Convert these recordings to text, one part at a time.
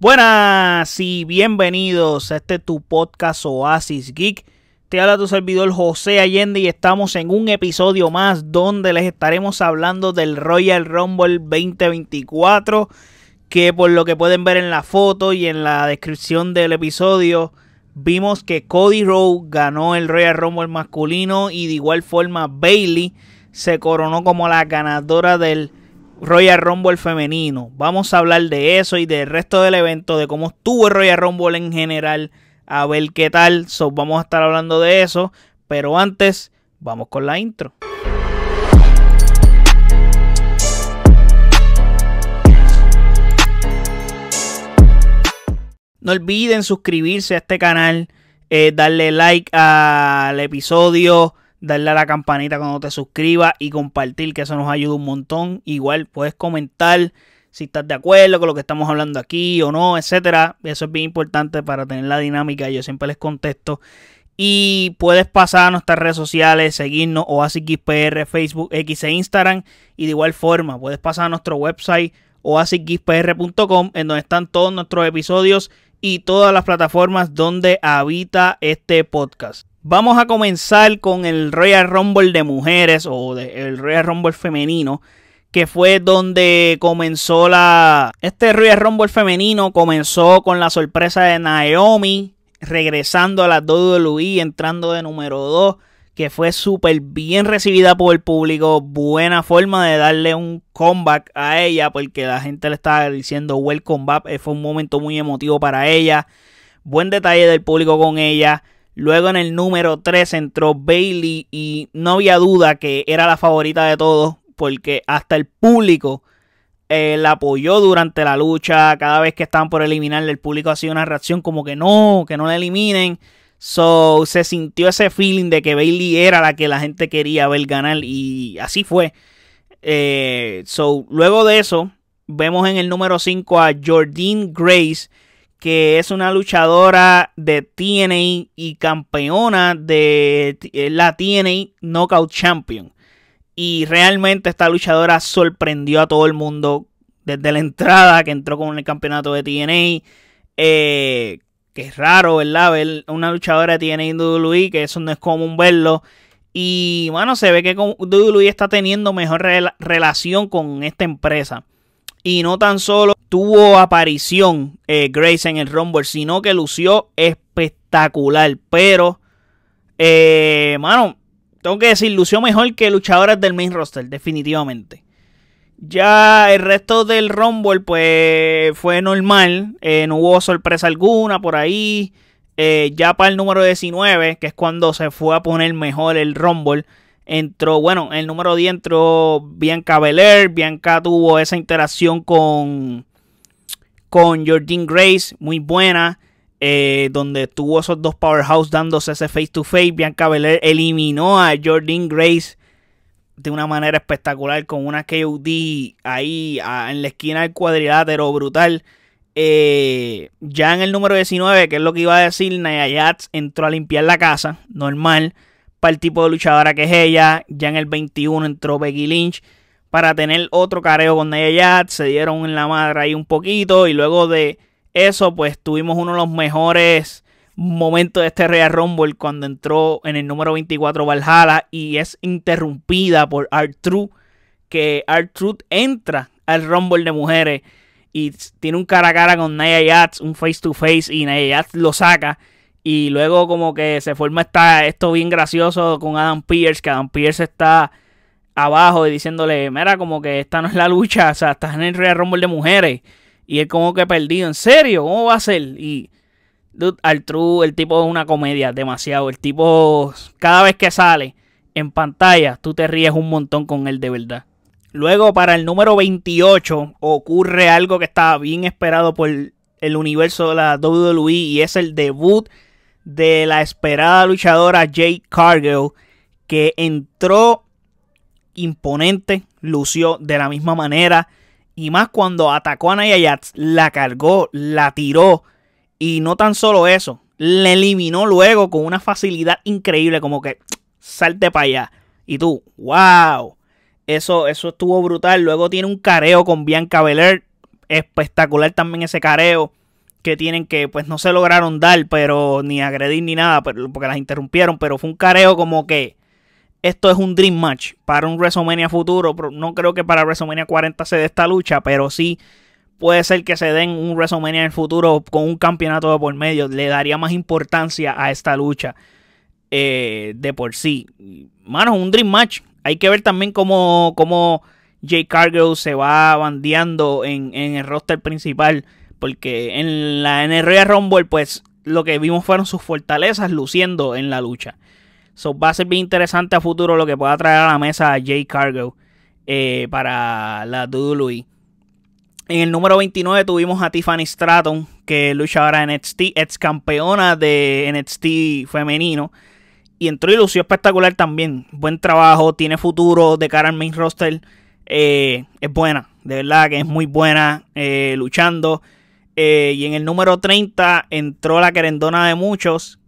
Buenas y bienvenidos a este tu podcast Oasis Geek. Te habla tu servidor José Allende y estamos en un episodio más donde les estaremos hablando del Royal Rumble 2024 que por lo que pueden ver en la foto y en la descripción del episodio vimos que Cody Rowe ganó el Royal Rumble masculino y de igual forma Bailey se coronó como la ganadora del Royal Rumble femenino. Vamos a hablar de eso y del resto del evento, de cómo estuvo Royal Rumble en general, a ver qué tal. vamos a estar hablando de eso, pero antes vamos con la intro. No olviden suscribirse a este canal, eh, darle like al episodio, darle a la campanita cuando te suscribas y compartir, que eso nos ayuda un montón. Igual puedes comentar si estás de acuerdo con lo que estamos hablando aquí o no, etcétera. Eso es bien importante para tener la dinámica. Yo siempre les contesto. Y puedes pasar a nuestras redes sociales, seguirnos pr Facebook, X e Instagram. Y de igual forma, puedes pasar a nuestro website pr.com en donde están todos nuestros episodios y todas las plataformas donde habita este podcast. Vamos a comenzar con el Royal Rumble de mujeres o el Royal Rumble femenino, que fue donde comenzó la... Este Royal Rumble femenino comenzó con la sorpresa de Naomi, regresando a la WWE, entrando de número 2, que fue súper bien recibida por el público. Buena forma de darle un comeback a ella, porque la gente le estaba diciendo welcome back. Eh, fue un momento muy emotivo para ella. Buen detalle del público con ella. Luego en el número 3 entró Bailey y no había duda que era la favorita de todos porque hasta el público eh, la apoyó durante la lucha. Cada vez que estaban por eliminarle, el público hacía una reacción como que no, que no la eliminen. So se sintió ese feeling de que Bailey era la que la gente quería ver ganar y así fue. Eh, so luego de eso, vemos en el número 5 a Jordyn Grace que es una luchadora de TNA y campeona de eh, la TNA Knockout Champion. Y realmente esta luchadora sorprendió a todo el mundo desde la entrada que entró con el campeonato de TNA. Eh, que es raro, ¿verdad? una luchadora de TNA en WWE, que eso no es común verlo. Y bueno, se ve que WWE está teniendo mejor relación con esta empresa. Y no tan solo tuvo aparición eh, Grace en el Rumble, sino que lució espectacular. Pero, eh, mano, tengo que decir, lució mejor que luchadoras del main roster, definitivamente. Ya el resto del Rumble, pues, fue normal. Eh, no hubo sorpresa alguna por ahí. Eh, ya para el número 19, que es cuando se fue a poner mejor el Rumble entró, bueno, el número 10 entró Bianca Belair. Bianca tuvo esa interacción con, con Jordan Grace, muy buena. Eh, donde tuvo esos dos powerhouses dándose ese face to face. Bianca Belair eliminó a Jordyn Grace de una manera espectacular con una KOD ahí en la esquina del cuadrilátero brutal. Eh, ya en el número 19, que es lo que iba a decir, Naya Yats entró a limpiar la casa, normal para el tipo de luchadora que es ella. Ya en el 21 entró Becky Lynch para tener otro careo con Nia Jax. Se dieron en la madre ahí un poquito. Y luego de eso, pues tuvimos uno de los mejores momentos de este Real Rumble cuando entró en el número 24 Valhalla y es interrumpida por Art Truth. Que Art Truth entra al Rumble de mujeres y tiene un cara a cara con Nia Jax, un face to face, y Nia Jax lo saca. Y luego como que se forma esto bien gracioso con Adam Pierce, que Adam Pierce está abajo y diciéndole, mira, como que esta no es la lucha, o sea, estás en el Real Rumble de mujeres. Y él como que perdido, ¿en serio? ¿Cómo va a ser? Y dude, al el tipo es una comedia, demasiado. El tipo, cada vez que sale en pantalla, tú te ríes un montón con él de verdad. Luego, para el número 28, ocurre algo que estaba bien esperado por el universo de la WWE y es el debut de la esperada luchadora Jade Cargill, que entró imponente, lució de la misma manera. Y más cuando atacó a Nia Jax, la cargó, la tiró. Y no tan solo eso, le eliminó luego con una facilidad increíble, como que salte para allá. Y tú, wow. Eso, eso estuvo brutal. Luego tiene un careo con Bianca Belair. Espectacular también ese careo que tienen que pues no se lograron dar, pero ni agredir ni nada, pero, porque las interrumpieron, pero fue un careo como que esto es un dream match para un WrestleMania futuro, no creo que para WrestleMania 40 se dé esta lucha, pero sí puede ser que se den un WrestleMania en el futuro con un campeonato de por medio, le daría más importancia a esta lucha eh, de por sí. Mano, un dream match. Hay que ver también cómo, cómo Jay Cargill se va bandeando en, en el roster principal porque en la en Rumble, pues lo que vimos fueron sus fortalezas luciendo en la lucha. So, va a ser bien interesante a futuro lo que pueda traer a la mesa Jay Cargo eh, para la WWE. En el número 29 tuvimos a Tiffany Stratton, que lucha ahora en NXT, ex campeona de NXT femenino. Y entró y lució espectacular también. Buen trabajo, tiene futuro de cara al main roster. Eh, es buena, de verdad que es muy buena eh, luchando. Eh, y en el número 30 entró la querendona de muchos,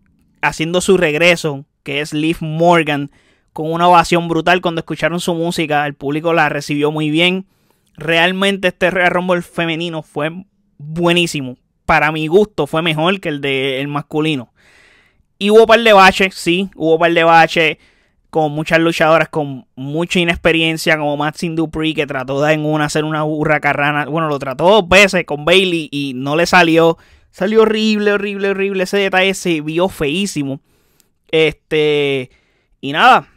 haciendo su regreso, que es Liv Morgan, con una ovación brutal cuando escucharon su música. El público la recibió muy bien. Realmente este rombo femenino fue buenísimo. Para mi gusto fue mejor que el del el masculino. Y hubo un par de baches, sí, hubo un par de baches con muchas luchadoras con mucha inexperiencia, como Maxine Dupree, que trató de en una hacer una burra carrana. Bueno, lo trató dos veces con Bailey y no le salió. Salió horrible, horrible, horrible. Ese detalle se vio feísimo. Este. Y nada.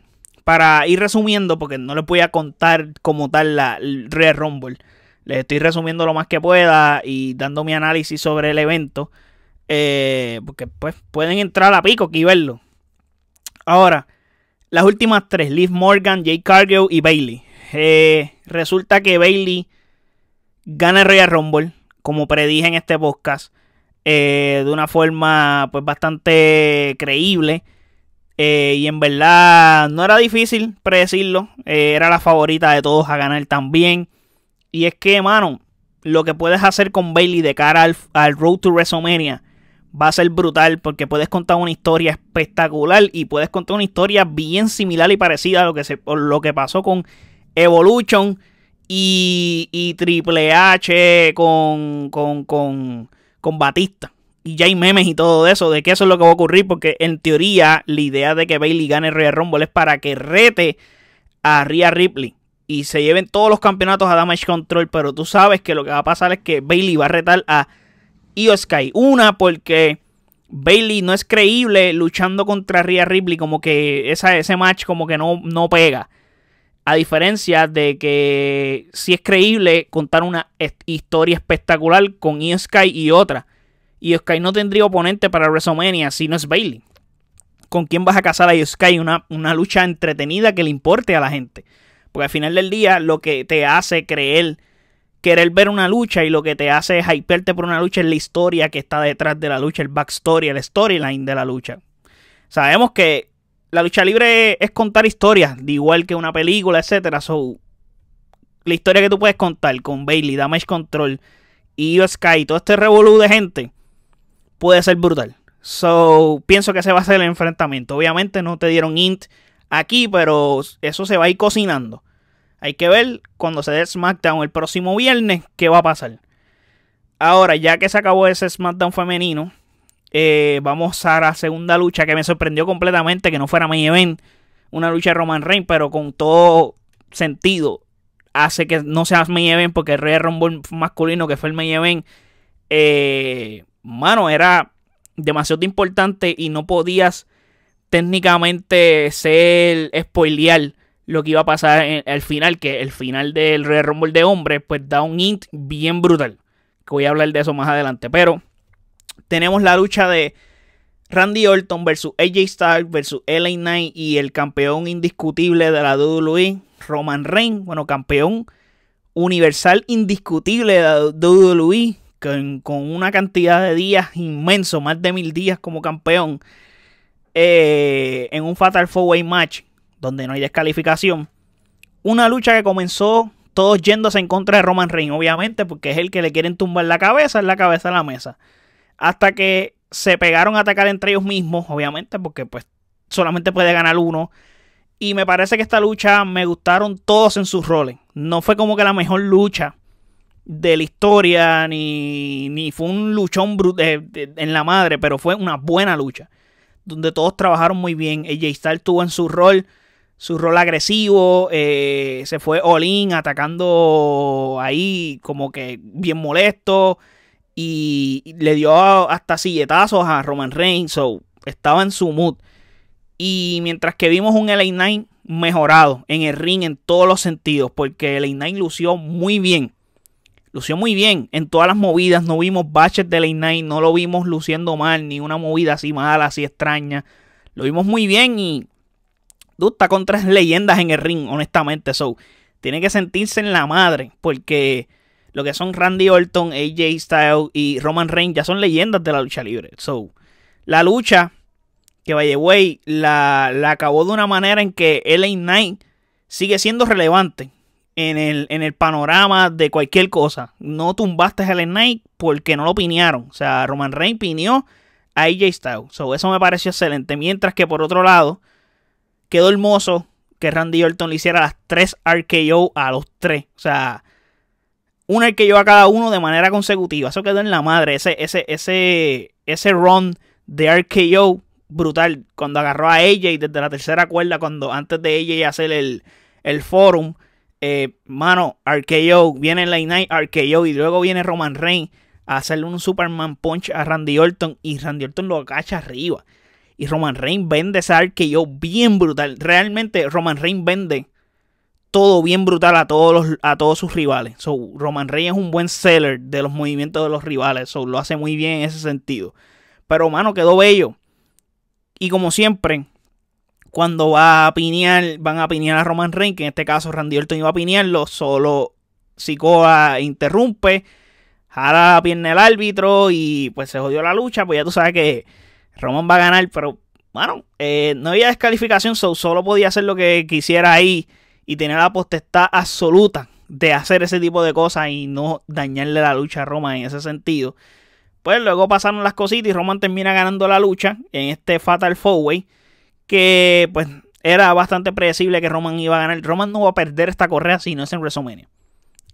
Para ir resumiendo, porque no les voy a contar como tal la Red Rumble. Les estoy resumiendo lo más que pueda y dando mi análisis sobre el evento. Eh, porque pues pueden entrar a pico aquí y verlo. Ahora, las últimas tres, Liv Morgan, Jay Cargill y Bailey. Eh, resulta que Bailey gana el Royal Rumble, como predije en este podcast, eh, de una forma pues bastante creíble. Eh, y en verdad no era difícil predecirlo. era la favorita de todos a ganar también. Y es que, mano, lo que puedes hacer con Bailey de cara al Road to WrestleMania va a ser brutal porque puedes contar una historia espectacular y puedes contar una historia bien similar y parecida a lo que, se, lo que pasó con Evolution y, Triple H con, con, con, Batista. Y ya hay memes y todo eso, de que eso es lo que va a ocurrir, porque en teoría la idea de que Bailey gane el Royal Rumble es para que rete a Rhea Ripley y se lleven todos los campeonatos a Damage Control, pero tú sabes que lo que va a pasar es que Bailey va a retar a Io Sky. Una, porque Bailey no es creíble luchando contra Rhea Ripley, como que esa, ese match como que no, no pega. A diferencia de que si es creíble contar una historia espectacular con Io Sky y otra. Io Sky no tendría oponente para WrestleMania si no es Bailey. ¿Con quién vas a casar a Io Sky? Una, una lucha entretenida que le importe a la gente. Porque al final del día lo que te hace creer querer ver una lucha y lo que te hace es hypearte por una lucha es la historia que está detrás de la lucha, el backstory, el storyline de la lucha. Sabemos que la lucha libre es contar historias, de igual que una película, etcétera. So, la historia que tú puedes contar con Bailey, Damage Control, Io Sky, todo este revolú de gente, puede ser brutal. So, pienso que ese va a ser el enfrentamiento. Obviamente no te dieron int aquí, pero eso se va a ir cocinando. Hay que ver cuando se dé SmackDown el próximo viernes qué va a pasar. Ahora, ya que se acabó ese SmackDown femenino, eh, vamos a la segunda lucha que me sorprendió completamente que no fuera main event. Una lucha de Roman Reigns, pero con todo sentido. Hace que no sea main event porque el Rey Rumble masculino que fue el main event. Eh, mano, era demasiado importante y no podías técnicamente ser spoilear lo que iba a pasar en, al final, que el final del Red Rumble de hombres, pues da un int bien brutal. Que voy a hablar de eso más adelante. Pero tenemos la lucha de Randy Orton versus AJ Styles versus LA Knight y el campeón indiscutible de la WWE, Roman Reigns. Bueno, campeón universal indiscutible de la WWE, con, una cantidad de días inmenso, más de mil días como campeón. Eh, en un Fatal Four Way Match donde no hay descalificación. Una lucha que comenzó todos yéndose en contra de Roman Reigns, obviamente, porque es el que le quieren tumbar la cabeza, En la cabeza de la mesa. Hasta que se pegaron a atacar entre ellos mismos, obviamente, porque pues solamente puede ganar uno. Y me parece que esta lucha me gustaron todos en sus roles. No fue como que la mejor lucha de la historia, ni, ni fue un luchón eh, en la madre, pero fue una buena lucha. Donde todos trabajaron muy bien. AJ star tuvo en su rol su rol agresivo, eh, se fue Olin atacando ahí como que bien molesto y le dio hasta silletazos a Roman Reigns, so estaba en su mood. Y mientras que vimos un LA Knight mejorado en el ring en todos los sentidos, porque LA Knight lució muy bien. Lució muy bien en todas las movidas, no vimos baches de LA Knight, no lo vimos luciendo mal, ni una movida así mala, así extraña. Lo vimos muy bien y con tres leyendas en el ring, honestamente. So, tiene que sentirse en la madre. Porque lo que son Randy Orton, AJ Styles y Roman Reigns ya son leyendas de la lucha libre. So, la lucha que by way, la, acabó de una manera en que LA Knight sigue siendo relevante en el, en el panorama de cualquier cosa. No tumbaste a LA Knight porque no lo opinaron O sea, Roman Reigns pinió a AJ Styles. So, eso me pareció excelente. Mientras que por otro lado, quedó hermoso que Randy Orton le hiciera las tres RKO a los tres. O sea, un RKO a cada uno de manera consecutiva. Eso quedó en la madre. Ese, ese, ese, ese run de RKO brutal. Cuando agarró a AJ desde la tercera cuerda, cuando antes de AJ hacer el, forum. Eh, mano, RKO, viene la Night RKO y luego viene Roman Reigns a hacerle un Superman Punch a Randy Orton y Randy Orton lo agacha arriba. Y Roman Reigns vende que yo bien brutal. Realmente Roman Reigns vende todo bien brutal a todos, los, a todos sus rivales. So, Roman Reigns es un buen seller de los movimientos de los rivales. So, lo hace muy bien en ese sentido. Pero, mano, quedó bello. Y como siempre, cuando va a pinear, van a pinear a Roman Reigns, que en este caso Randy Orton iba a pinearlo, solo Sikoa interrumpe, jala la pierna el árbitro y pues se jodió la lucha, pues ya tú sabes que Roman va a ganar, pero bueno, eh, no había descalificación, solo podía hacer lo que quisiera ahí y tener la potestad absoluta de hacer ese tipo de cosas y no dañarle la lucha a Roman en ese sentido. Pues luego pasaron las cositas y Roman termina ganando la lucha en este Fatal Four Way. Que pues era bastante predecible que Roman iba a ganar. Roman no va a perder esta correa si no es en WrestleMania.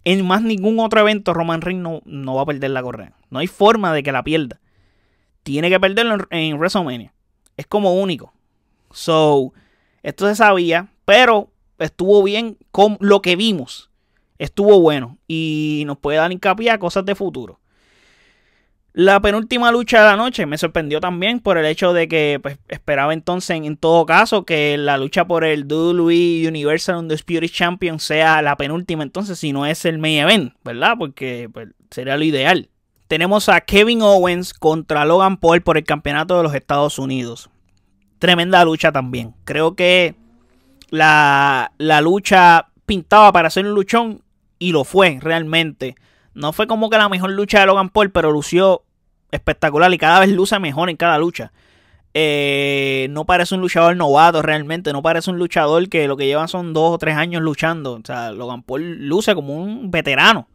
En más ningún otro evento Roman Reigns no va a perder la correa. No hay forma de que la pierda tiene que perderlo en, WrestleMania. Es como único. So, esto se sabía, pero estuvo bien con lo que vimos. Estuvo bueno y nos puede dar hincapié a cosas de futuro. La penúltima lucha de la noche me sorprendió también por el hecho de que pues, esperaba entonces, en todo caso, que la lucha por el WWE Universal Undisputed Champion sea la penúltima entonces, si no es el main event, ¿verdad? Porque pues, sería lo ideal tenemos a Kevin Owens contra Logan Paul por el campeonato de los Estados Unidos. Tremenda lucha también. Creo que la, lucha pintaba para ser un luchón y lo fue realmente. No fue como que la mejor lucha de Logan Paul, pero lució espectacular y cada vez luce mejor en cada lucha. Eh, no parece un luchador novato realmente, no parece un luchador que lo que lleva son dos o tres años luchando. O sea, Logan Paul luce como un veterano.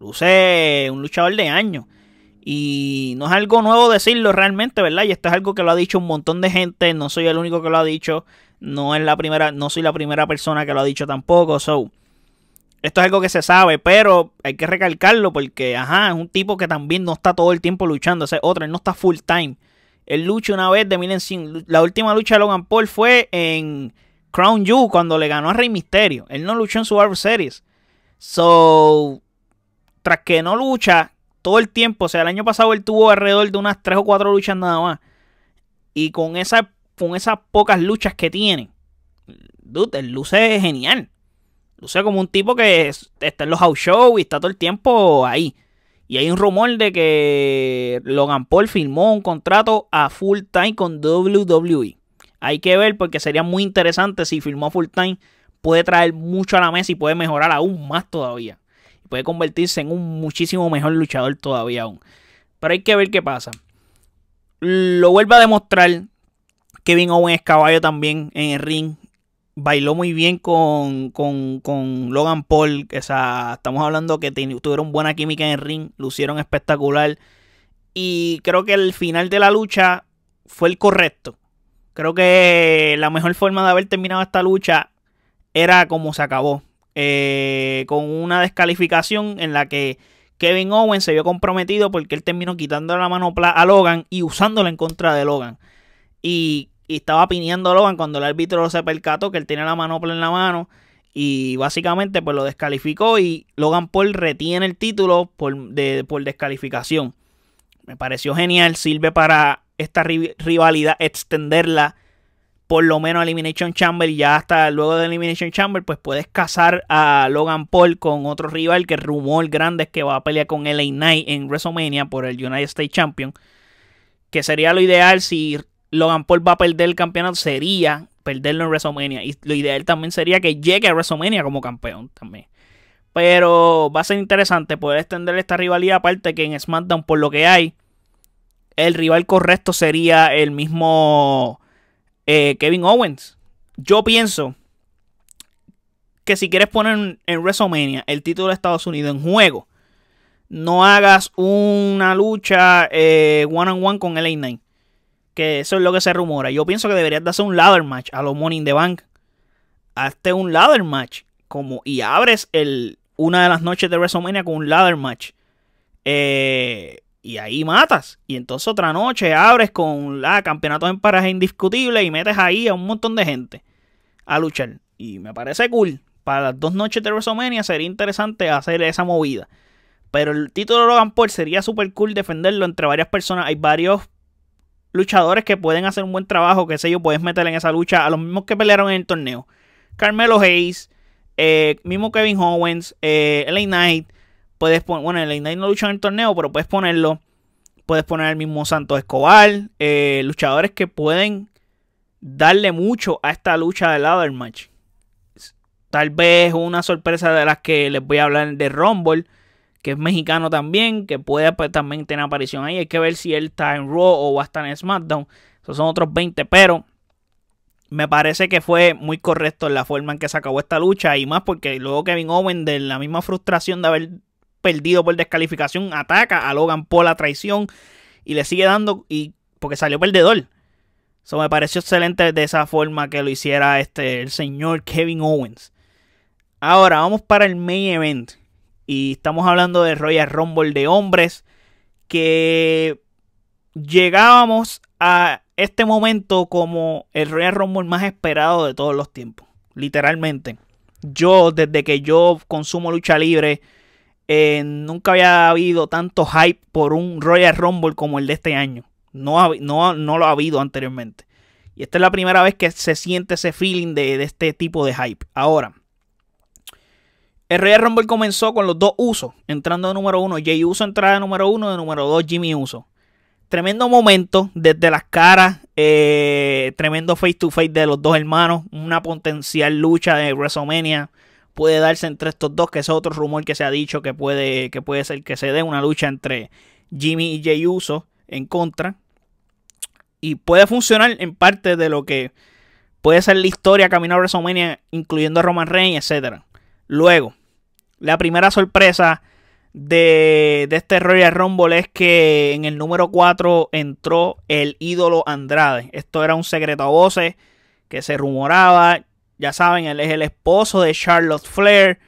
Luce un luchador de años. Y no es algo nuevo decirlo realmente, ¿verdad? Y esto es algo que lo ha dicho un montón de gente. No soy el único que lo ha dicho. No es la primera, no soy la primera persona que lo ha dicho tampoco. So, esto es algo que se sabe, pero hay que recalcarlo porque, ajá, es un tipo que también no está todo el tiempo luchando. Ese otro, él no está full time. Él lucha una vez de mil en La última lucha de Logan Paul fue en Crown Jew cuando le ganó a Rey Misterio. Él no luchó en su World Series. So, tras que no lucha todo el tiempo, o sea, el año pasado él tuvo alrededor de unas 3 o 4 luchas nada más. Y con, esa, con esas pocas luchas que tiene, dude, él luce genial. Luce como un tipo que está en los house shows y está todo el tiempo ahí. Y hay un rumor de que Logan Paul firmó un contrato a full time con WWE. Hay que ver porque sería muy interesante si firmó full time. Puede traer mucho a la mesa y puede mejorar aún más todavía puede convertirse en un muchísimo mejor luchador todavía aún. Pero hay que ver qué pasa. Lo vuelve a demostrar. Kevin Owens es caballo también en el ring. Bailó muy bien con, con, Logan Paul. O sea, estamos hablando que tuvieron buena química en el ring. Lucieron espectacular. Y creo que el final de la lucha fue el correcto. Creo que la mejor forma de haber terminado esta lucha era como se acabó. Eh, con una descalificación en la que Kevin Owens se vio comprometido porque él terminó quitando la manopla a Logan y usándola en contra de Logan. Y, estaba piniendo a Logan cuando el árbitro se percató que él tiene la manopla en la mano. Y básicamente pues lo descalificó y Logan Paul retiene el título por, de, por descalificación. Me pareció genial, sirve para esta rivalidad extenderla por lo menos Elimination Chamber y ya hasta luego de Elimination Chamber, pues puedes casar a Logan Paul con otro rival que rumor grande es que va a pelear con LA Knight en WrestleMania por el United States Champion. Que sería lo ideal si Logan Paul va a perder el campeonato, sería perderlo en WrestleMania. Y lo ideal también sería que llegue a WrestleMania como campeón también. Pero va a ser interesante poder extender esta rivalidad, aparte que en SmackDown, por lo que hay, el rival correcto sería el mismo eh, Kevin Owens. Yo pienso que si quieres poner en, WrestleMania el título de Estados Unidos en juego, no hagas una lucha one on one con LA 9 Que eso es lo que se rumora. Yo pienso que deberías de hacer un ladder match a los Morning in the Bank. Hazte un ladder match. Como, y abres el, una de las noches de WrestleMania con un ladder match. Eh, y ahí matas. Y entonces otra noche abres con la campeonato en paraje indiscutible y metes ahí a un montón de gente a luchar. Y me parece cool. Para las dos noches de WrestleMania sería interesante hacer esa movida. Pero el título de Logan Paul sería súper cool defenderlo entre varias personas. Hay varios luchadores que pueden hacer un buen trabajo, que sé yo, puedes meter en esa lucha a los mismos que pelearon en el torneo. Carmelo Hayes, eh, mismo Kevin Owens, eh, LA Knight, Puedes poner, bueno, el Night no luchó en el torneo, pero puedes ponerlo. Puedes poner el mismo Santos Escobar. Eh, luchadores que pueden darle mucho a esta lucha del ladder match. Tal vez una sorpresa de las que les voy a hablar de Rumble, que es mexicano también, que puede pues, también tener aparición ahí. Hay que ver si él está en Raw o va a estar en SmackDown. Esos son otros 20, pero me parece que fue muy correcto la forma en que se acabó esta lucha y más porque luego Kevin Owen de la misma frustración de haber perdido por descalificación, ataca a Logan por la traición y le sigue dando y porque salió perdedor. Eso me pareció excelente de esa forma que lo hiciera este el señor Kevin Owens. Ahora vamos para el main event y estamos hablando de Royal Rumble de hombres que llegábamos a este momento como el Royal Rumble más esperado de todos los tiempos, literalmente. Yo desde que yo consumo lucha libre eh, nunca había habido tanto hype por un Royal Rumble como el de este año. No, no, lo ha habido anteriormente. Y esta es la primera vez que se siente ese feeling de, de este tipo de hype. Ahora, el Royal Rumble comenzó con los dos usos. Entrando de número uno, Jay Uso entrada de número uno, de número dos, Jimmy Uso. Tremendo momento desde las caras, eh, tremendo face to face de los dos hermanos, una potencial lucha de WrestleMania puede darse entre estos dos, que es otro rumor que se ha dicho que puede, que puede ser que se dé una lucha entre Jimmy y Jay Uso en contra. Y puede funcionar en parte de lo que puede ser la historia camino a WrestleMania, incluyendo a Roman Reigns, etc. Luego, la primera sorpresa de, de, este Royal Rumble es que en el número 4 entró el ídolo Andrade. Esto era un secreto a voces que se rumoraba. Ya saben, él es el esposo de Charlotte Flair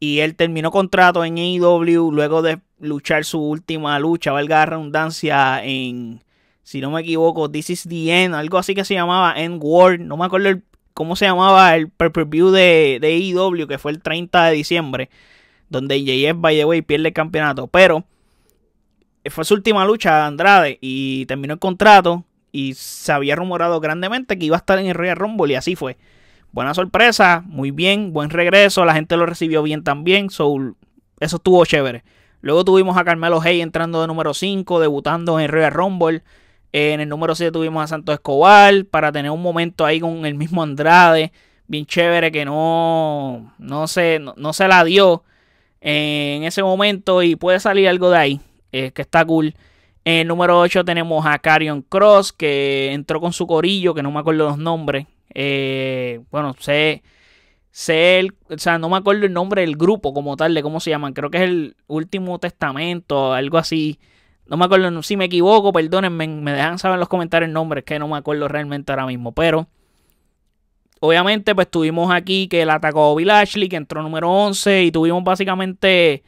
y él terminó contrato en AEW luego de luchar su última lucha, valga la redundancia, en, si no me equivoco, This is the End, algo así que se llamaba End World, no me acuerdo cómo se llamaba el pay-per-view de, de AEW, que fue el 30 de diciembre, donde JF, by the way, pierde el campeonato, pero fue su última lucha Andrade y terminó el contrato y se había rumorado grandemente que iba a estar en el Royal Rumble y así fue buena sorpresa, muy bien, buen regreso, la gente lo recibió bien también, Soul, eso estuvo chévere. Luego tuvimos a Carmelo Hey entrando de número 5, debutando en Royal Rumble. En el número 7 tuvimos a Santos Escobar para tener un momento ahí con el mismo Andrade, bien chévere, que no, no, se, no, se la dio en ese momento y puede salir algo de ahí, eh, que está cool. En el número 8 tenemos a Carion Cross, que entró con su corillo, que no me acuerdo los nombres, eh, bueno, sé, sé el, o sea, no me acuerdo el nombre del grupo como tal, de cómo se llaman. Creo que es el Último Testamento, algo así. No me acuerdo, si me equivoco, perdónenme, me dejan saber en los comentarios el nombre, es que no me acuerdo realmente ahora mismo. Pero, obviamente, pues tuvimos aquí que el atacó a Bill Ashley, que entró número 11, y tuvimos básicamente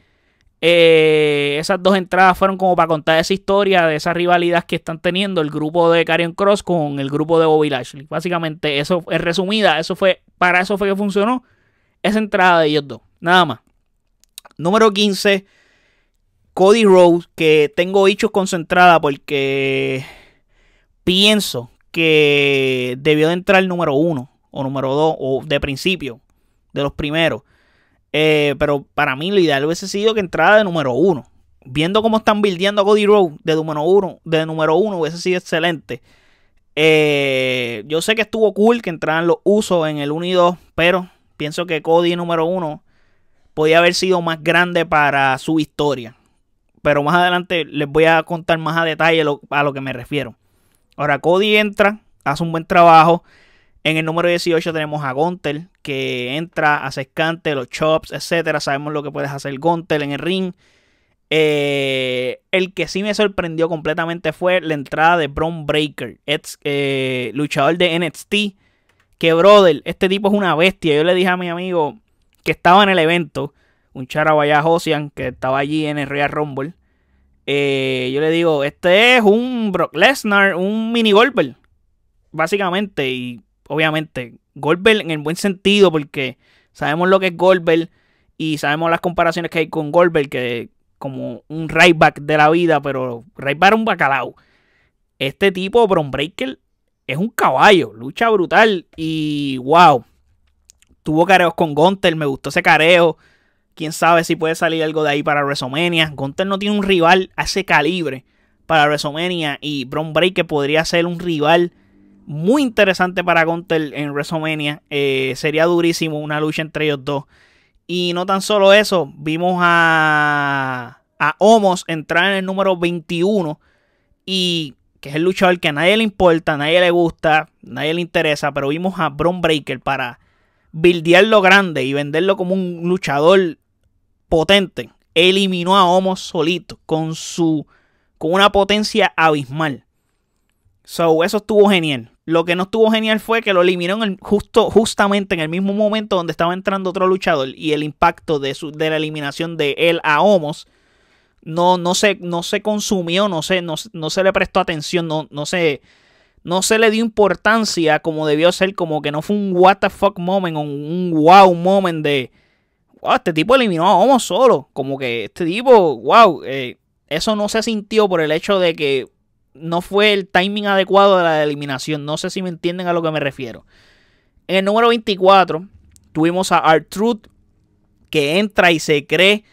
eh, esas dos entradas fueron como para contar esa historia de esa rivalidad que están teniendo el grupo de Karen Cross con el grupo de Bobby Lashley. Básicamente, eso es resumida, eso fue, para eso fue que funcionó esa entrada de ellos dos. Nada más. Número 15, Cody Rhodes, que tengo hechos concentrada porque pienso que debió de entrar el número uno o número dos o de principio, de los primeros. Eh, pero para mí lo ideal hubiese sido que entrara de número uno. Viendo cómo están buildeando a Cody Rowe de número uno, de número uno hubiese sido excelente. Eh, yo sé que estuvo cool que entraran los usos en el 1 y 2, pero pienso que Cody número uno podía haber sido más grande para su historia. Pero más adelante les voy a contar más a detalle a lo que me refiero. Ahora Cody entra, hace un buen trabajo. En el número 18 tenemos a Gontel, que entra, hace cante. los chops, etcétera. Sabemos lo que puedes hacer Gontel en el ring. Eh, el que sí me sorprendió completamente fue la entrada de Bron Breaker, ex eh, luchador de NXT. Que brother, este tipo es una bestia. Yo le dije a mi amigo que estaba en el evento, un Charabaya Josian, que estaba allí en el Real Rumble. Eh, yo le digo, este es un Brock Lesnar, un mini golper, básicamente. Y obviamente. Goldberg en el buen sentido, porque sabemos lo que es Goldberg y sabemos las comparaciones que hay con Goldberg, que como un right back de la vida, pero right era un bacalao. Este tipo, Bron Breaker, es un caballo, lucha brutal y wow. Tuvo careos con Gunter, me gustó ese careo. Quién sabe si puede salir algo de ahí para WrestleMania. Gunter no tiene un rival a ese calibre para WrestleMania y Bron Breaker podría ser un rival muy interesante para Gunter en WrestleMania. Eh, sería durísimo una lucha entre ellos dos. Y no tan solo eso, vimos a, a Homos entrar en el número 21 y que es el luchador que a nadie le importa, a nadie le gusta, a nadie le interesa, pero vimos a Bron Breaker para bildearlo grande y venderlo como un luchador potente. Eliminó a Homos solito con su con una potencia abismal. So, eso estuvo genial. Lo que no estuvo genial fue que lo eliminó justo, justamente en el mismo momento donde estaba entrando otro luchador y el impacto de, la eliminación de él a Homos no, no, se, no se consumió, no se, no, se le prestó atención, no, no, se, no se le dio importancia como debió ser, como que no fue un what the fuck moment, un wow moment de, wow, este tipo eliminó a Homos solo, como que este tipo, wow, eh, eso no se sintió por el hecho de que no fue el timing adecuado de la eliminación. No sé si me entienden a lo que me refiero. En el número 24 tuvimos a Art truth que entra y se cree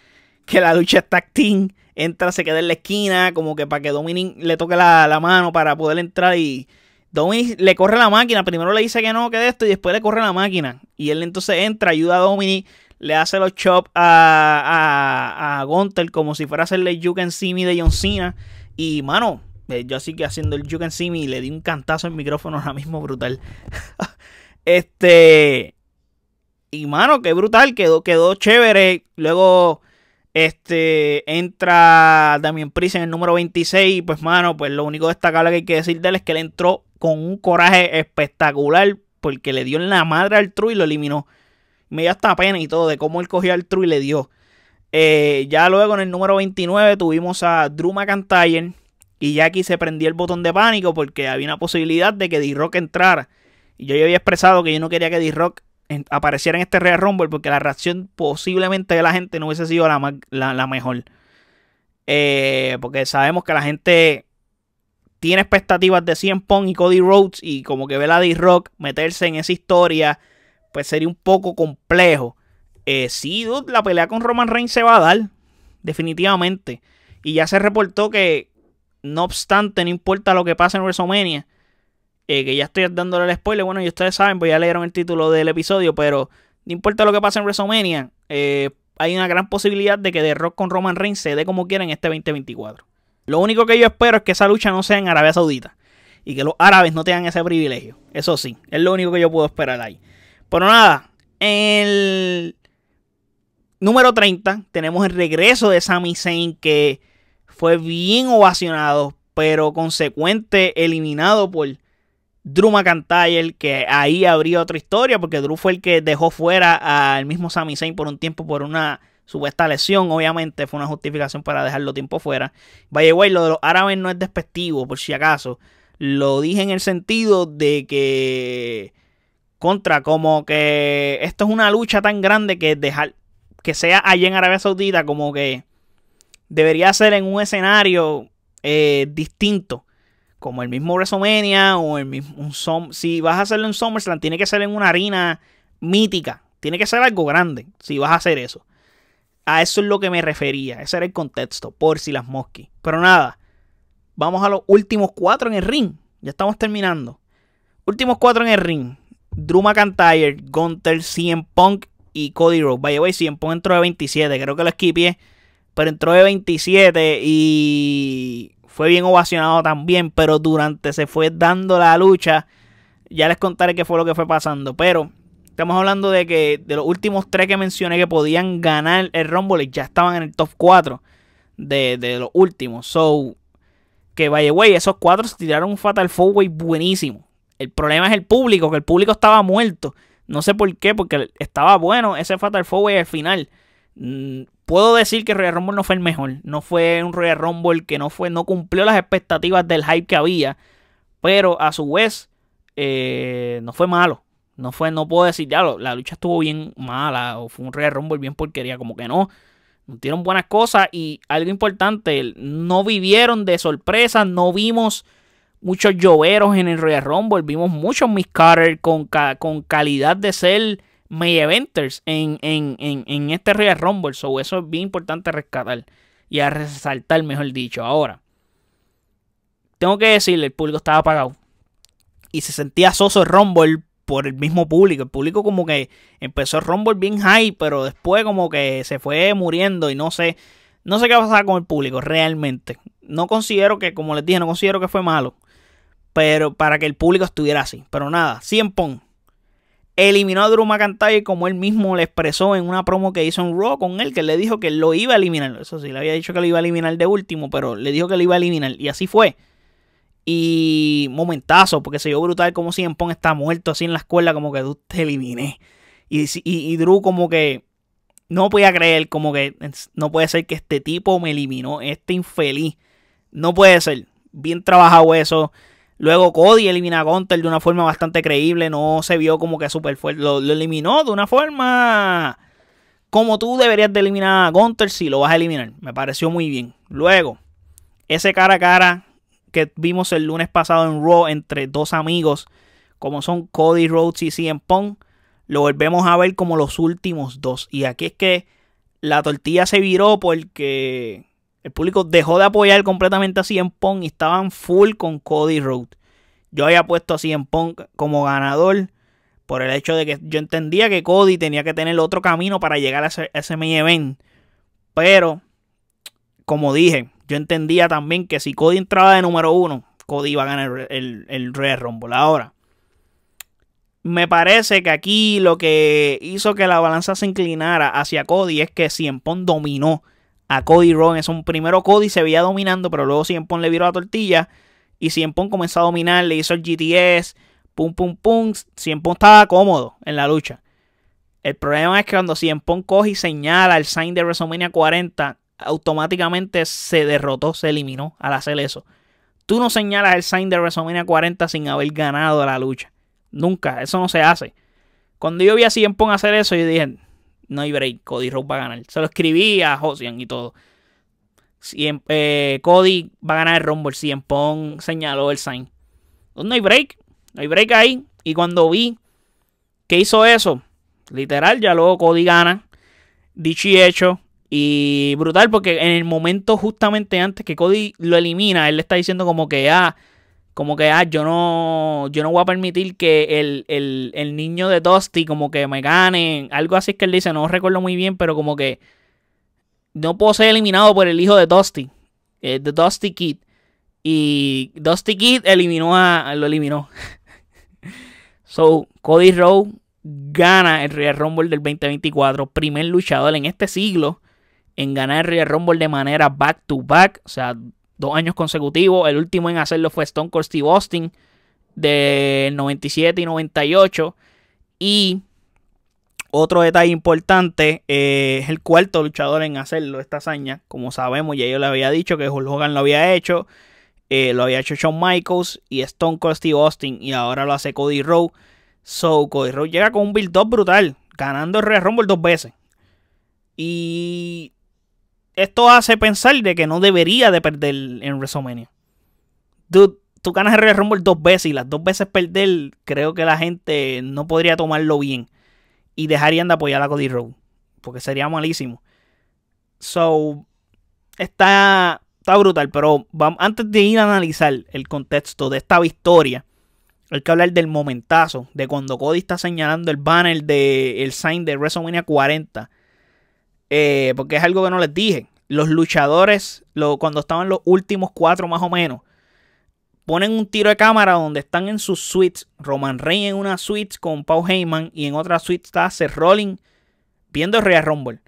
que la lucha está acting. Entra, se queda en la esquina, como que para que Dominic le toque la, mano para poder entrar y, Dominic le corre la máquina, primero le dice que no, que de esto, y después le corre la máquina. Y él entonces entra, ayuda a Dominic, le hace los chops a, a, a como si fuera a hacerle You Can See de John Cena. Y mano, eh, yo así que haciendo el You Can See Me le di un cantazo al micrófono ahora mismo brutal. este. Y mano, qué brutal, quedó, quedó chévere. Luego. Este entra Damien Priest en el número 26. Pues, mano, pues lo único destacable que hay que decir de él es que él entró con un coraje espectacular. Porque le dio en la madre al True y lo eliminó. Me dio hasta pena y todo de cómo él cogió al True y le dio. Eh, ya luego en el número 29 tuvimos a Drew McIntyre y Jackie se prendió el botón de pánico porque había una posibilidad de que D-Rock entrara. Y yo ya había expresado que yo no quería que D-Rock apareciera en este Real Rumble porque la reacción posiblemente de la gente no hubiese sido la, mejor. Eh, porque sabemos que la gente tiene expectativas de CM Punk y Cody Rhodes y como que ver a D-Rock meterse en esa historia, pues sería un poco complejo. Eh, sí, dude, la pelea con Roman Reigns se va a dar, definitivamente. Y ya se reportó que no obstante, no importa lo que pase en WrestleMania, eh, que ya estoy dándole el spoiler, bueno, y ustedes saben, pues ya leyeron el título del episodio, pero no importa lo que pase en WrestleMania, eh, hay una gran posibilidad de que The Rock con Roman Reigns se dé como en este 2024. Lo único que yo espero es que esa lucha no sea en Arabia Saudita y que los árabes no tengan ese privilegio. Eso sí, es lo único que yo puedo esperar ahí. Pero nada, el número 30 tenemos el regreso de Sami Zayn que fue bien ovacionado, pero consecuente eliminado por Drew McIntyre, que ahí habría otra historia, porque Drew fue el que dejó fuera al mismo Sami Zayn por un tiempo por una supuesta lesión, obviamente fue una justificación para dejarlo tiempo fuera. Vaya, güey, lo de los árabes no es despectivo, por si acaso. Lo dije en el sentido de que contra, como que esto es una lucha tan grande que dejar que sea allí en Arabia Saudita, como que debería ser en un escenario eh, distinto. Como el mismo WrestleMania o el mismo. Un som si vas a hacerlo en SummerSlam, tiene que ser en una harina mítica. Tiene que ser algo grande si vas a hacer eso. A eso es lo que me refería. Ese era el contexto, por si las mosquitas. Pero nada, vamos a los últimos cuatro en el ring. Ya estamos terminando. Últimos cuatro en el ring. Drew McIntyre, Gunther, CM Punk y Cody Rhodes. By the way, CM Punk entró de 27. Creo que lo esquipié pero entró de 27 y fue bien ovacionado también, pero durante se fue dando la lucha. Ya les contaré qué fue lo que fue pasando, pero estamos hablando de que de los últimos tres que mencioné que podían ganar el Rumble ya estaban en el top 4 de, de los últimos. So, que vaya, güey, esos cuatro se tiraron un Fatal Four Way buenísimo. El problema es el público, que el público estaba muerto. No sé por qué, porque estaba bueno ese Fatal Four al final mm, Puedo decir que Royal Rumble no fue el mejor. No fue un Royal Rumble que no fue, no cumplió las expectativas del hype que había. Pero a su vez, eh, no fue malo. No fue, no puedo decir, ya, la lucha estuvo bien mala. O fue un Royal Rumble bien porquería. Como que no. No dieron buenas cosas. Y algo importante, no vivieron de sorpresa. No vimos muchos lloveros en el Royal Rumble. Vimos muchos Miss Carter con, con calidad de ser May Eventers en, este Royal Rumble. eso es bien importante rescatar y a resaltar, mejor dicho. Ahora, tengo que decirle, el público estaba apagado y se sentía soso el Rumble por el mismo público. El público como que empezó Rumble bien high, pero después como que se fue muriendo y no sé, no sé qué pasaba con el público realmente. No considero que, como les dije, no considero que fue malo, pero para que el público estuviera así. Pero nada, 100 pong eliminó a Drew McIntyre como él mismo le expresó en una promo que hizo en Raw con él, que le dijo que lo iba a eliminar. Eso sí, le había dicho que lo iba a eliminar de último, pero le dijo que lo iba a eliminar. Y así fue. Y momentazo, porque se vio brutal como si Pong está muerto así en la escuela, como que tú te eliminé. Y, y, y Drew como que no podía creer, como que no puede ser que este tipo me eliminó, este infeliz. No puede ser. Bien trabajado eso. Luego Cody elimina a Gunter de una forma bastante creíble. No se vio como que súper fuerte. Lo, lo, eliminó de una forma como tú deberías de eliminar a Gunter si lo vas a eliminar. Me pareció muy bien. Luego, ese cara a cara que vimos el lunes pasado en Raw entre dos amigos como son Cody Rhodes y CM Punk. Lo volvemos a ver como los últimos dos. Y aquí es que la tortilla se viró porque el público dejó de apoyar completamente a CM Punk y estaban full con Cody Rhodes. Yo había puesto a CM como ganador por el hecho de que yo entendía que Cody tenía que tener otro camino para llegar a ese, main event. Pero, como dije, yo entendía también que si Cody entraba de número uno, Cody iba a ganar el, el, Red Rumble. Ahora, me parece que aquí lo que hizo que la balanza se inclinara hacia Cody es que Punk dominó a Cody Rhodes. un primero Cody se veía dominando, pero luego Cien le viró la tortilla y Cien comenzó a dominar, le hizo el GTS, pum pum pum, Cien estaba cómodo en la lucha. El problema es que cuando Cien coge y señala el sign de WrestleMania 40, automáticamente se derrotó, se eliminó al hacer eso. Tú no señalas el sign de WrestleMania 40 sin haber ganado la lucha. Nunca, eso no se hace. Cuando yo vi a Cien hacer eso, yo dije, no hay break. Cody Rhodes va a ganar. Se lo escribí a Josian y todo. Eh, Cody va a ganar el Rumble. Cien Pong señaló el sign. Pues no hay break. No hay break ahí. Y cuando vi que hizo eso, literal, ya luego Cody gana. Dicho y hecho. Y brutal porque en el momento justamente antes que Cody lo elimina, él le está diciendo como que, ah, como que, ah, yo no, yo no voy a permitir que el, niño de Dusty como que me gane, algo así es que él dice, no recuerdo muy bien, pero como que no puedo ser eliminado por el hijo de Dusty, eh, de Dusty Kid. Y Dusty Kid eliminó a, lo eliminó. so, Cody Rowe gana el Real Rumble del 2024, primer luchador en este siglo en ganar el Real Rumble de manera back to back, o sea, dos años consecutivos. El último en hacerlo fue Stone Cold Steve Austin De 97 y 98. Y otro detalle importante eh, es el cuarto luchador en hacerlo, esta hazaña. Como sabemos, ya yo le había dicho que Hulk Hogan lo había hecho. Eh, lo había hecho Shawn Michaels y Stone Cold Steve Austin. Y ahora lo hace Cody Rowe. So, Cody Rowe llega con un build-up brutal. Ganando el Real Rumble dos veces. Y esto hace pensar de que no debería de perder en WrestleMania. Dude, tú ganas el Royal Rumble dos veces y las dos veces perder, creo que la gente no podría tomarlo bien. Y dejarían de apoyar a Cody Rhodes. Porque sería malísimo. So, está, brutal. Pero antes de ir a analizar el contexto de esta victoria, hay que hablar del momentazo. De cuando Cody está señalando el banner del el sign de WrestleMania 40 eh, porque es algo que no les dije. Los luchadores, cuando estaban los últimos cuatro más o menos, ponen un tiro de cámara donde están en sus suites. Roman Reigns en una suite con Paul Heyman y en otra suite está Seth Rollins viendo Real Rumble.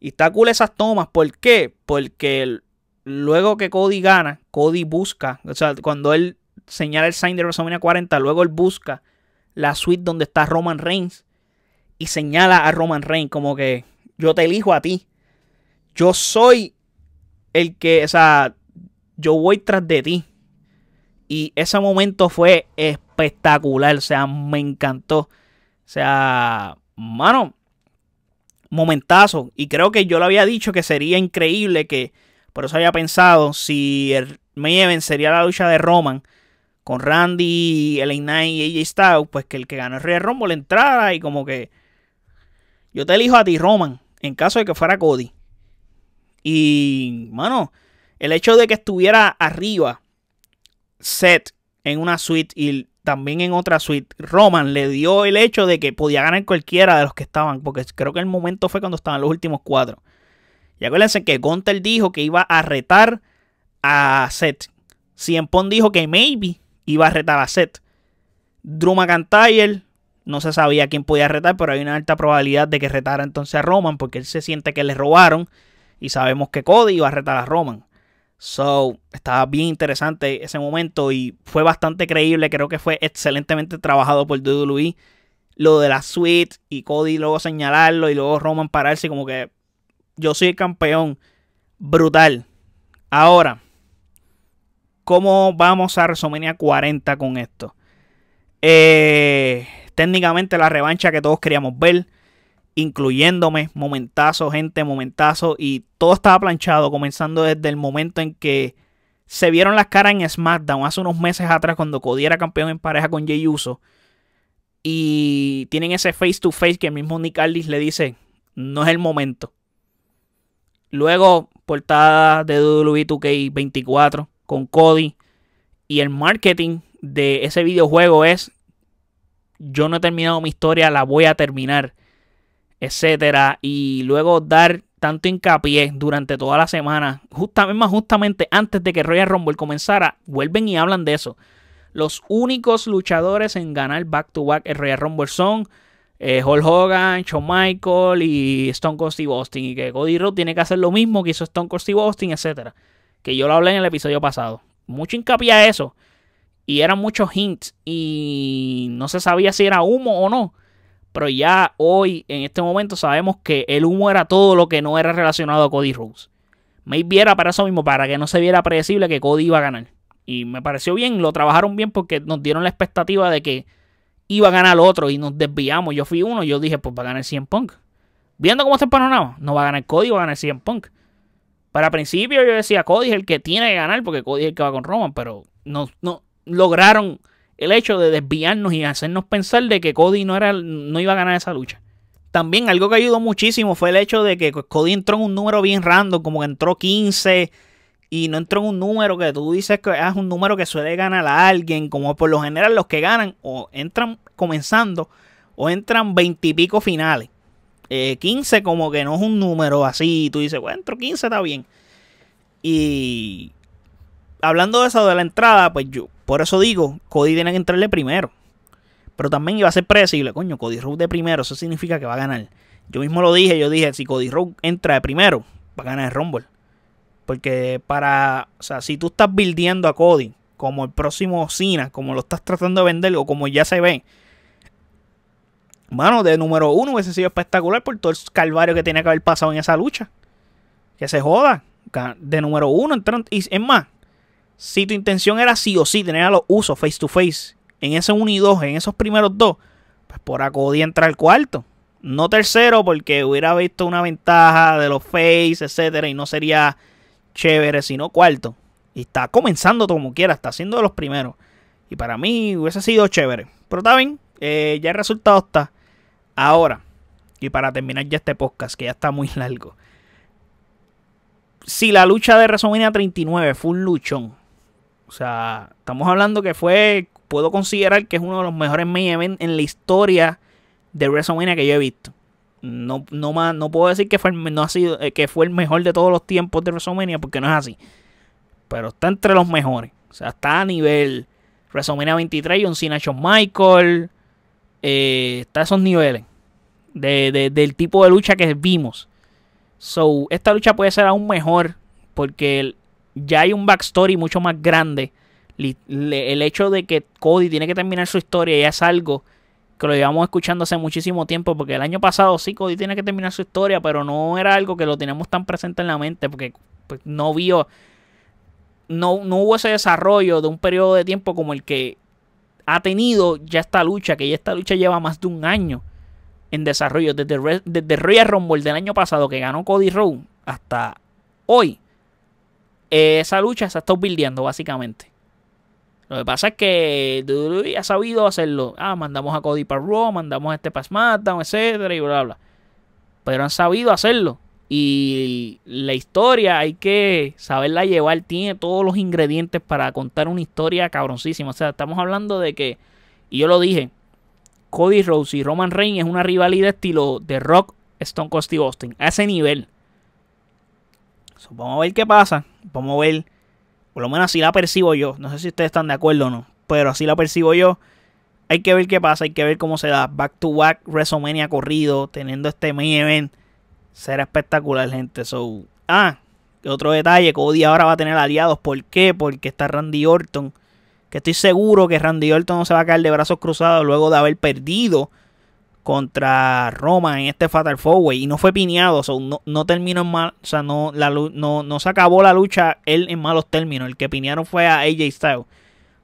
Y está cool esas tomas. ¿Por qué? Porque luego que Cody gana, Cody busca, o sea, cuando él señala el sign de WrestleMania 40, luego él busca la suite donde está Roman Reigns y señala a Roman Reigns como que yo te elijo a ti. Yo soy el que, o sea, yo voy tras de ti. Y ese momento fue espectacular. O sea, me encantó. O sea, mano, momentazo. Y creo que yo le había dicho que sería increíble que, por eso había pensado, si el Maven sería la lucha de Roman con Randy, Elena Knight y AJ Styles, pues que el que ganó el Rombo Rumble entrara y como que yo te elijo a ti, Roman en caso de que fuera Cody. Y, mano, el hecho de que estuviera arriba Seth en una suite y también en otra suite, Roman le dio el hecho de que podía ganar cualquiera de los que estaban, porque creo que el momento fue cuando estaban los últimos cuatro. Y acuérdense que Gunter dijo que iba a retar a Seth. Cien dijo que maybe iba a retar a Seth. Drew McIntyre no se sabía quién podía retar, pero hay una alta probabilidad de que retara entonces a Roman porque él se siente que le robaron y sabemos que Cody iba a retar a Roman. So, estaba bien interesante ese momento y fue bastante creíble. Creo que fue excelentemente trabajado por WWE. Lo de la suite y Cody luego señalarlo y luego Roman pararse como que yo soy el campeón. Brutal. Ahora, ¿cómo vamos a WrestleMania 40 con esto? Eh, técnicamente la revancha que todos queríamos ver, incluyéndome, momentazo, gente, momentazo, y todo estaba planchado, comenzando desde el momento en que se vieron las caras en SmackDown hace unos meses atrás cuando Cody era campeón en pareja con Jay Uso. Y tienen ese face to face que el mismo Nick Aldis le dice, no es el momento. Luego, portada de WWE 2K24 con Cody. Y el marketing de ese videojuego es yo no he terminado mi historia, la voy a terminar, etcétera. Y luego dar tanto hincapié durante toda la semana, justamente, más justamente antes de que Royal Rumble comenzara, vuelven y hablan de eso. Los únicos luchadores en ganar back to back el Royal Rumble son eh, Hulk Hogan, Shawn Michael y Stone Cold Steve Austin. Y que Cody Rhodes tiene que hacer lo mismo que hizo Stone Cold Steve Austin, etcétera, Que yo lo hablé en el episodio pasado. Mucho hincapié a eso y eran muchos hints y no se sabía si era humo o no. Pero ya hoy, en este momento, sabemos que el humo era todo lo que no era relacionado a Cody Rhodes. Me viera para eso mismo, para que no se viera predecible que Cody iba a ganar. Y me pareció bien, lo trabajaron bien porque nos dieron la expectativa de que iba a ganar otro y nos desviamos. Yo fui uno, yo dije, pues va a ganar 100 Punk. Viendo cómo está el panorama, no va a ganar Cody, va a ganar 100 Punk. Para principio yo decía, Cody es el que tiene que ganar porque Cody es el que va con Roman, pero no, no, lograron el hecho de desviarnos y hacernos pensar de que Cody no, era, no iba a ganar esa lucha. También algo que ayudó muchísimo fue el hecho de que Cody entró en un número bien random, como que entró 15 y no entró en un número que tú dices que es un número que suele ganar a alguien, como por lo general los que ganan o entran comenzando o entran 20 y pico finales. 15 eh, como que no es un número así, tú dices, bueno, entro 15 está bien. Y hablando de eso de la entrada, pues yo por eso digo, Cody tiene que entrarle primero. Pero también iba a ser predecible, coño, Cody Rhodes de primero, eso significa que va a ganar. Yo mismo lo dije, yo dije, si Cody Rhodes entra de primero, va a ganar el Rumble. Porque para, o sea, si tú estás buildiendo a Cody como el próximo Cena, como lo estás tratando de vender o como ya se ve, mano, de número uno hubiese sido espectacular por todo el calvario que tiene que haber pasado en esa lucha. Que se joda. De número uno. entrando y es más, si tu intención era sí o sí tener a los usos face to face en ese 1 y 2, en esos primeros dos, pues por acodía entrar al cuarto. No tercero, porque hubiera visto una ventaja de los face, etcétera, y no sería chévere, sino cuarto. Y está comenzando como quiera, está siendo de los primeros. Y para mí hubiese sido chévere. Pero está bien, eh, ya el resultado está. Ahora, y para terminar ya este podcast, que ya está muy largo. Si la lucha de WrestleMania 39 fue un luchón, o sea, estamos hablando que fue, puedo considerar que es uno de los mejores main en la historia de WrestleMania que yo he visto. No, no, no puedo decir que fue, el, no ha sido, eh, que fue el mejor de todos los tiempos de WrestleMania porque no es así. Pero está entre los mejores. O sea, está a nivel WrestleMania 23, y Cena, Michael. Eh, está a esos niveles de, del tipo de lucha que vimos. So, esta lucha puede ser aún mejor porque el, ya hay un backstory mucho más grande. El hecho de que Cody tiene que terminar su historia ya es algo que lo llevamos escuchando hace muchísimo tiempo, porque el año pasado sí, Cody tiene que terminar su historia, pero no era algo que lo teníamos tan presente en la mente, porque pues, no vio, no, no hubo ese desarrollo de un periodo de tiempo como el que ha tenido ya esta lucha, que ya esta lucha lleva más de un año en desarrollo, desde, desde Royal Rumble del año pasado que ganó Cody Rhodes hasta hoy, esa lucha se está estado básicamente. Lo que pasa es que e ha sabido hacerlo. Ah, mandamos a Cody para Raw, mandamos a este para etcétera, y bla, bla. Pero han sabido hacerlo. Y la historia hay que saberla llevar. Tiene todos los ingredientes para contar una historia cabroncísima. O sea, estamos hablando de que, y yo lo dije, Cody Rhodes y Roman Reigns es una rivalidad estilo de Rock, Stone Cold Steve Austin. A ese nivel vamos a ver qué pasa. Vamos a ver. Por lo menos así la percibo yo. No sé si ustedes están de acuerdo o no. Pero así la percibo yo. Hay que ver qué pasa. Hay que ver cómo se da. Back to back WrestleMania corrido. Teniendo este main event. Será espectacular, gente. So, ah, otro detalle. Cody ahora va a tener aliados. ¿Por qué? Porque está Randy Orton. Que estoy seguro que Randy Orton no se va a caer de brazos cruzados luego de haber perdido contra Roman en este Fatal Four y no fue piñado. no, terminó en mal, o sea, no, la, no, no se acabó la lucha él en malos términos. El que piñaron fue a AJ Styles.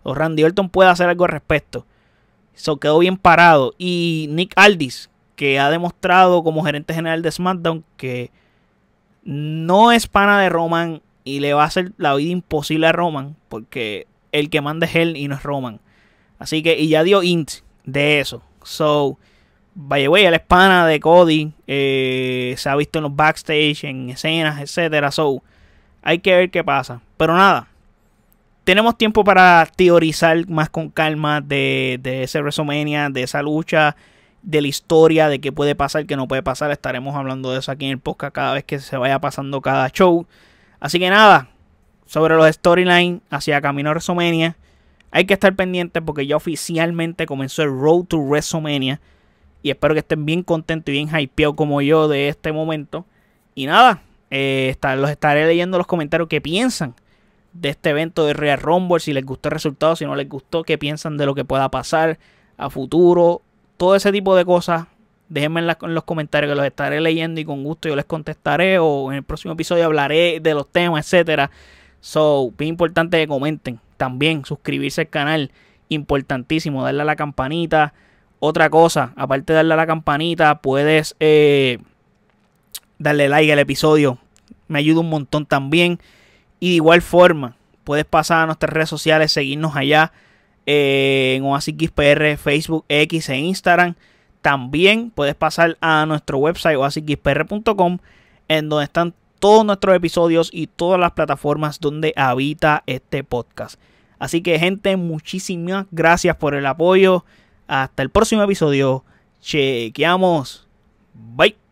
O Randy Orton puede hacer algo al respecto. Eso quedó bien parado. Y Nick Aldis, que ha demostrado como gerente general de SmackDown que no es pana de Roman y le va a hacer la vida imposible a Roman porque el que manda es él y no es Roman. Así que, y ya dio int de eso. So, By way, la hispana de Cody. Eh, se ha visto en los backstage, en escenas, etcétera. So, hay que ver qué pasa. Pero nada. Tenemos tiempo para teorizar más con calma de, ese WrestleMania, de esa lucha, de la historia, de qué puede pasar, qué no puede pasar. Estaremos hablando de eso aquí en el podcast cada vez que se vaya pasando cada show. Así que nada, sobre los storylines hacia Camino a WrestleMania, hay que estar pendiente porque ya oficialmente comenzó el Road to WrestleMania. Y espero que estén bien contentos y bien hypeados como yo de este momento. Y nada, eh, los estaré leyendo los comentarios que piensan de este evento de Real Rumble. Si les gustó el resultado, si no les gustó, qué piensan de lo que pueda pasar a futuro. Todo ese tipo de cosas. Déjenme en, los comentarios que los estaré leyendo y con gusto yo les contestaré. O en el próximo episodio hablaré de los temas, etcétera. So, bien importante que comenten. También suscribirse al canal. Importantísimo. Darle a la campanita. Otra cosa, aparte de darle a la campanita, puedes eh, darle like al episodio. Me ayuda un montón también. Y de igual forma, puedes pasar a nuestras redes sociales, seguirnos allá eh, en Oasis XPR, Facebook, X e Instagram. También puedes pasar a nuestro website oasisxpr.com en donde están todos nuestros episodios y todas las plataformas donde habita este podcast. Así que gente, muchísimas gracias por el apoyo. Hasta el próximo episodio. Chequeamos. Bye.